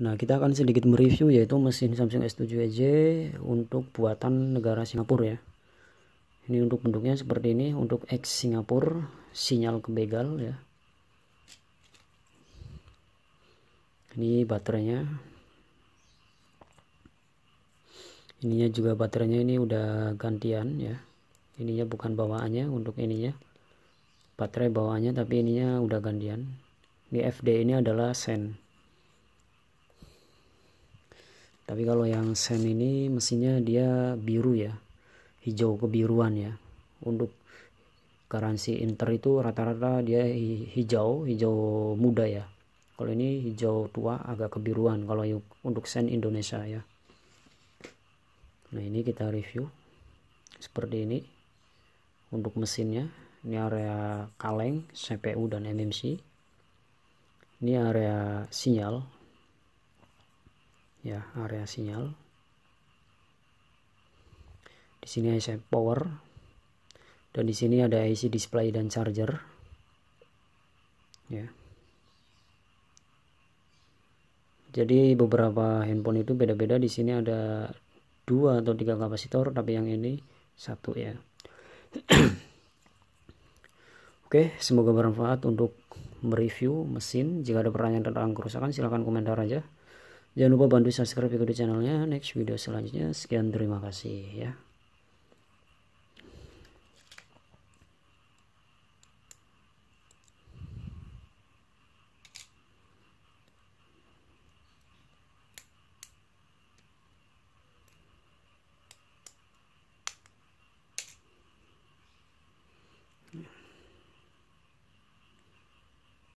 Nah, kita akan sedikit mereview yaitu mesin Samsung s 7 Edge untuk buatan negara Singapura ya. Ini untuk bentuknya seperti ini untuk X Singapura, sinyal kebegal ya. Ini baterainya. Ininya juga baterainya ini udah gantian ya. Ininya bukan bawaannya untuk ininya. Baterai bawaannya tapi ininya udah gantian. Ini FD ini adalah sen tapi kalau yang sen ini mesinnya dia biru ya hijau kebiruan ya untuk garansi inter itu rata-rata dia hijau hijau muda ya kalau ini hijau tua agak kebiruan kalau untuk sen Indonesia ya nah ini kita review seperti ini untuk mesinnya ini area kaleng CPU dan MMC ini area sinyal ya area sinyal di sini IC power dan di sini ada IC display dan charger ya jadi beberapa handphone itu beda-beda di sini ada dua atau tiga kapasitor tapi yang ini satu ya Oke, semoga bermanfaat untuk mereview mesin. Jika ada pertanyaan tentang kerusakan, silahkan komentar aja. Jangan lupa bantu subscribe ikuti channelnya next video selanjutnya. Sekian terima kasih ya.